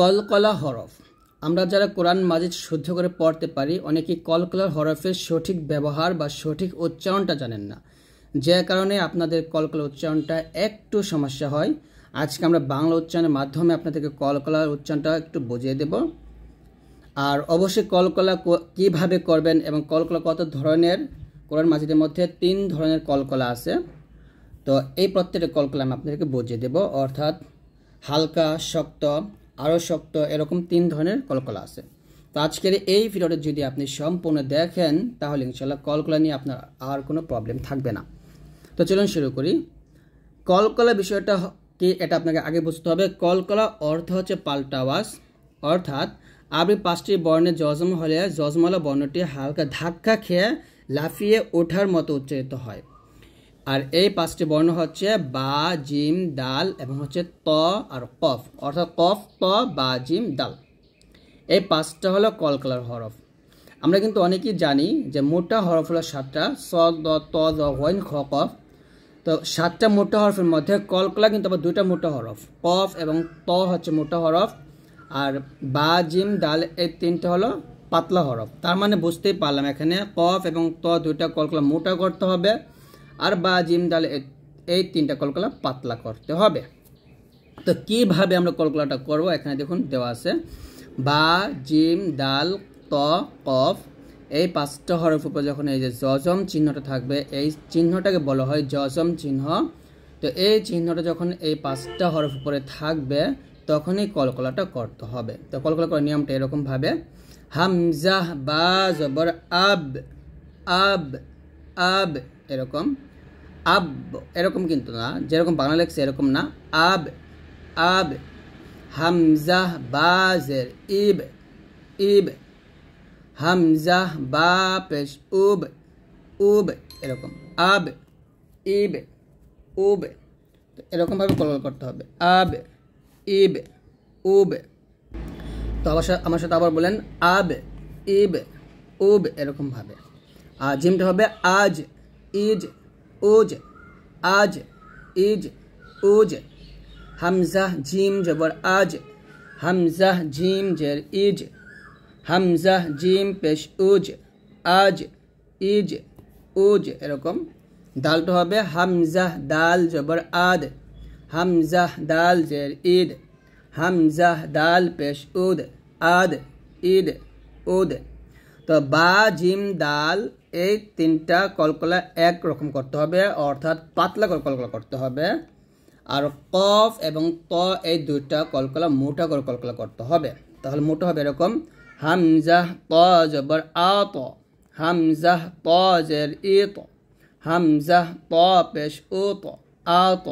কলকলা হরফ আমরা যারা কোরআন মাজিদ শুদ্ধ করে পড়তে পারি অনেকেই কলকলার হরফের সঠিক ব্যবহার বা সঠিক উচ্চারণটা জানেন না যে কারণে আপনাদের কলকলা উচ্চারণটা একটু সমস্যা হয় আজকে আমরা বাংলা উচ্চারণের মাধ্যমে আপনাদেরকে কলকলার উচ্চারণটা একটু বুঝিয়ে দেব আর অবশ্যই কলকলা কিভাবে করবেন এবং কলকলা কত ধরনের কোরআন মাজিদের মধ্যে তিন ধরনের কলকলা আছে তো এই প্রত্যেকটা কলকলা আমি আপনাদেরকে বুঝিয়ে দেব অর্থাৎ হালকা শক্ত আরও শক্ত এরকম তিন ধরনের কলকলা আছে তো আজকের এই ভিডিওটা যদি আপনি সম্পূর্ণ দেখেন তাহলে ইনশাল্লাহ কলকলা নিয়ে আপনার আর কোনো প্রবলেম থাকবে না তো চলুন শুরু করি কলকলা বিষয়টা কি এটা আপনাকে আগে বুঝতে হবে কলকলা অর্থ হচ্ছে পাল্টা অর্থাৎ আপনি পাঁচটি বর্ণে জজম হলে জজমালা বর্ণটি হালকা ধাক্কা খেয়ে লাফিয়ে ওঠার মতো উচ্চারিত হয় আর এই পাঁচটি বর্ণ হচ্ছে বা জিম দাল এবং হচ্ছে ত আর কফ অর্থাৎ কফ ত বা জিম দাল এই পাঁচটা হলো কলকালার হরফ আমরা কিন্তু অনেকেই জানি যে মোটা হরফ হলো সাতটা স দ ত দিন খ কফ তো সাতটা মোটা হরফের মধ্যে কলকলা কিন্তু আবার দুইটা মোটা হরফ কফ এবং ত হচ্ছে মোটা হরফ আর বা জিম দাল এই তিনটে হলো পাতলা হরফ তার মানে বুঝতেই পারলাম এখানে কফ এবং ত দুইটা কলকলা মোটা করতে হবে আর বা জিম ডাল এই তিনটা কলকলা পাতলা করতে হবে তো কিভাবে আমরা কলকলাটা করব এখানে দেখুন দেওয়া আছে বা জিম ডাল ত কফ এই পাঁচটা হরফ উপর যখন এই যে জজম চিহ্নটা থাকবে এই চিহ্নটাকে বলা হয় জজম চিহ্ন তো এই চিহ্নটা যখন এই পাঁচটা হরফ উপরে থাকবে তখনই কলকলাটা করতে হবে তো কলকলা করার নিয়মটা এরকমভাবে হামজাহ বা জবর আব আব আব এরকম আব এরকম কিন্তু না যেরকম বাংলা লেখছে এরকম না আব আব হামজাহ বাজের ইব ইব হামজাহ বা পেশ উব উব এরকম আব ইব উব এরকমভাবে কলকল করতে হবে আব ইব উব তো আবার আমার সাথে আবার বলেন আব ইব উব এরকমভাবে আর জিমটা হবে আজ ইজ ओज आज इज ओज हमजह जीम जबर आज हमजा जीम जर इज हमजा जीम पेश ओज आज इज ओज ए रकम दाल तो है हमजा दाल जबर आद हमजा दाल जर इद हमजा दाल पेश उद आद इद उद तो बा जिम दाल এই তিনটা কলকলা একরকম করতে হবে অর্থাৎ পাতলা কলকলা করতে হবে আর কফ এবং ত এই দুইটা কলকলা মোটা করে কলকলা করতে হবে তাহলে মোটা হবে এরকম হামজাহ ত জবর আ ত হামজাহ ত জের ই ত হামজাহ ত পেশ ও ত আ ত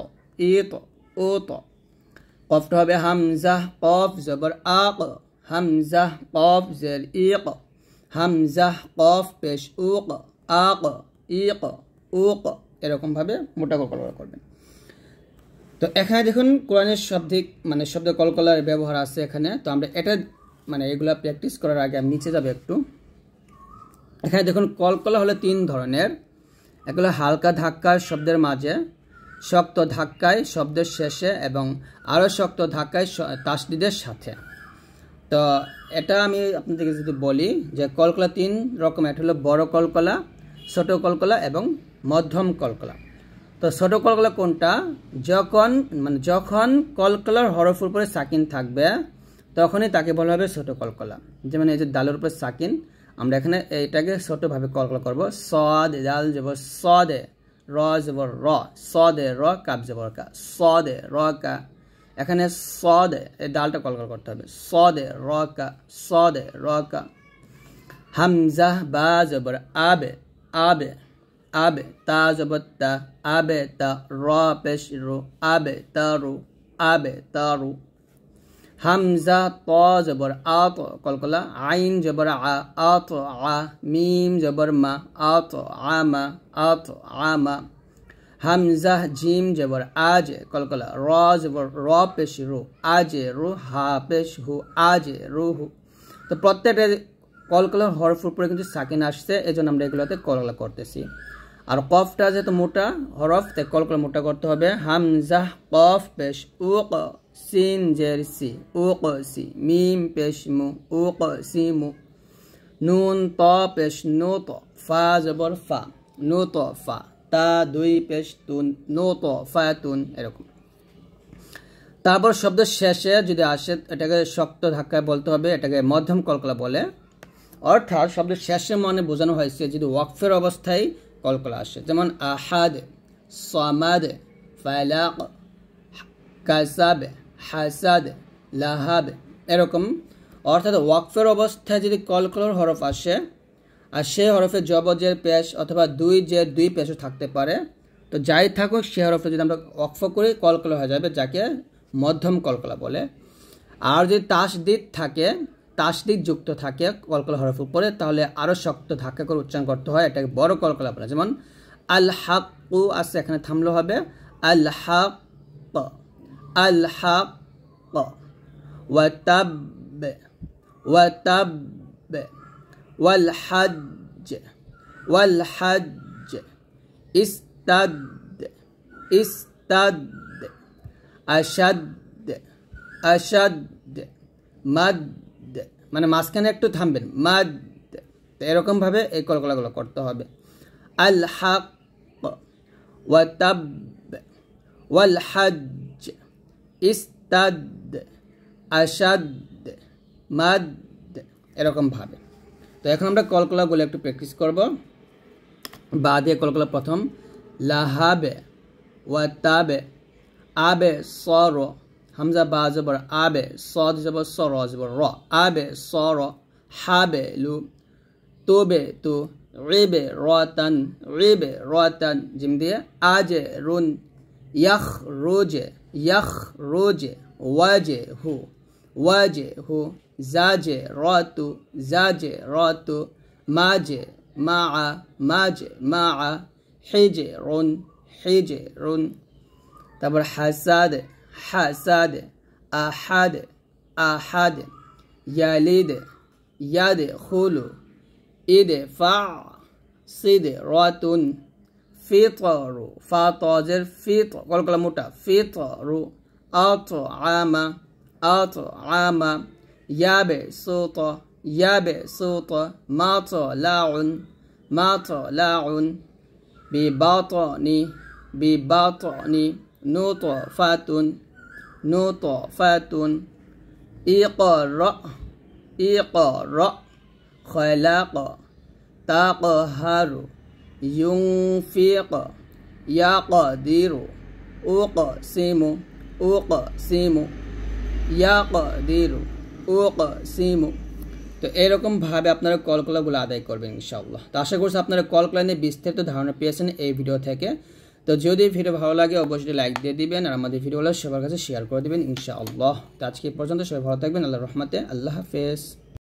ই ত ও ত কফটা হবে হামজাহ কফ জবর আ ক হামজাহ কফ জের ই ক হামজাহ কফ পেশ উক আক ইক উক এরকমভাবে মোটা কল করবেন তো এখানে দেখুন কোরআনের শব্দিক মানে শব্দ কলকলার ব্যবহার আছে এখানে তো আমরা এটা মানে এগুলো প্র্যাকটিস করার আগে আমি নিচে যাবো একটু এখানে দেখুন কলকলা হলো তিন ধরনের এগুলো হালকা ধাক্কার শব্দের মাঝে শক্ত ধাক্কায় শব্দের শেষে এবং আরও শক্ত ধাক্কায় তাসদিদের সাথে তো এটা আমি আপনাদেরকে যদি বলি যে কলকলা তিন রকম একটা হলো বড় কলকলা ছোট কলকলা এবং মধ্যম কলকলা তো ছোট কলকলা কোনটা যখন মানে যখন কলকলার হরফের উপরে সাকিন থাকবে তখনই তাকে বলা হবে ছোট কলকলা মানে এই যে ডালের উপরে সাকিন আমরা এখানে এটাকে ছোটোভাবে কলকলা করব স দে ডাল যাব স দে র যাব র স দে র কাপ যাব কা স দে র কা এখানে সদে এই ডালটা কলকাল করতে হবে সদে রকা সদে রকা হামজাহ বা জবর আবে আবে আবে তা জবর তা আবে তা র পেশ রু আবে তা রু আবে তা রু হামজা ত জবর আত কলকলা আইন জবর আ আত আ মিম জবর মা আত মা আত মা হামজাহ জিম জবর আজ কলকলা র জবর র পেশ রু আজ রু হা পেশ হু আজ রু হু তো প্রত্যেকটা কলকলার হরফ পরে কিন্তু সাকিন আসছে এই জন্য আমরা এগুলোতে কলকলা করতেছি আর কফটা যেহেতু মোটা হরফ তাই কলকলা মোটা করতে হবে হামজাহ কফ পেশ উ ক সিন জের সি উ ক সি মিম পেশ মু উ ক সি মু নুন ত পেশ নো ত ফা জবর ফা নো ত ফা তা দুই পেস্তুন নোত ফায়াতুন এরকম তারপর শব্দ শেষে যদি আসে এটাকে শক্ত ধাক্কায় বলতে হবে এটাকে মধ্যম কলকলা বলে অর্থাৎ শব্দের শেষে মানে বোঝানো হয়েছে যদি ওয়াকফের অবস্থায় কলকলা আসে যেমন আহাদ সামাদ ফালাক কাসাব হাসাদ লাহাব এরকম অর্থাৎ ওয়াকফের অবস্থায় যদি কলকলার হরফ আসে আর সে হরফে জবজের পেশ অথবা দুই যে দুই পেশও থাকতে পারে তো যাই থাকুক সে হরফে যদি আমরা অক্ফ করি কলকলা হয়ে যাবে যাকে মধ্যম কলকলা বলে আর যদি তাসদিদ থাকে তাসদিক যুক্ত থাকে কলকলা হরফ উপরে তাহলে আরও শক্ত ধাক্কা করে উচ্চারণ করতে হয় এটাকে বড় কলকলা বলে যেমন আল উ আছে এখানে থামলো হবে আল হাক আল হাক ওয়াতাব ওয়াতাব والحج والحج استد استد أشد أشد مد মানে মাঝখানে একটু থামবেন মাদ এরকমভাবে এই কলকলাগুলো করতে হবে আল হাক ওয়াতাব ওয়াল হাজ ইস্তাদ আসাদ মাদ এরকমভাবে তো এখন আমরা কলকলাগুলো একটু প্র্যাকটিস করব বা দিয়ে কলকলা প্রথম লাহাবে ওয়াতাবে আবে সর হামজা বা জবর আবে সদ জবর সর জবর র আবে সর হাবে লু তোবে তু রেবে রতন রেবে রতন জিম দিয়ে আজে রুন ইয়াখ রোজে ইয়াখ রোজে ওয়াজে হু ওয়াজে হু ماجي زاجرات ماجي معا حيجي رون حيجي رون تبر حساد حساد أحد أحد إد فع صيد راتون فطر فطازر فطر قول كلام فطر أطعام أطعام يابع صوت يابع صوت مات لاع بباطني بباطني نوط فات نطفة نطفة اقرأ اقرأ خلاق تقهر ينفق يقدر أقسم أقسم يقدر উকসিমু তো এরকমভাবে আপনারা কলকলাগুলো আদায় করবেন ইনশাআল্লাহ তো আশা করছি আপনারা কলকলা নিয়ে বিস্তারিত ধারণা পেয়েছেন এই ভিডিও থেকে তো যদি ভিডিও ভালো লাগে অবশ্যই লাইক দিয়ে দিবেন আর আমাদের ভিডিওগুলো সবার কাছে শেয়ার করে দেবেন ইনশাআল্লাহ তো আজকে পর্যন্ত সবাই ভালো থাকবেন আল্লাহ রহমতে আল্লাহ হাফেজ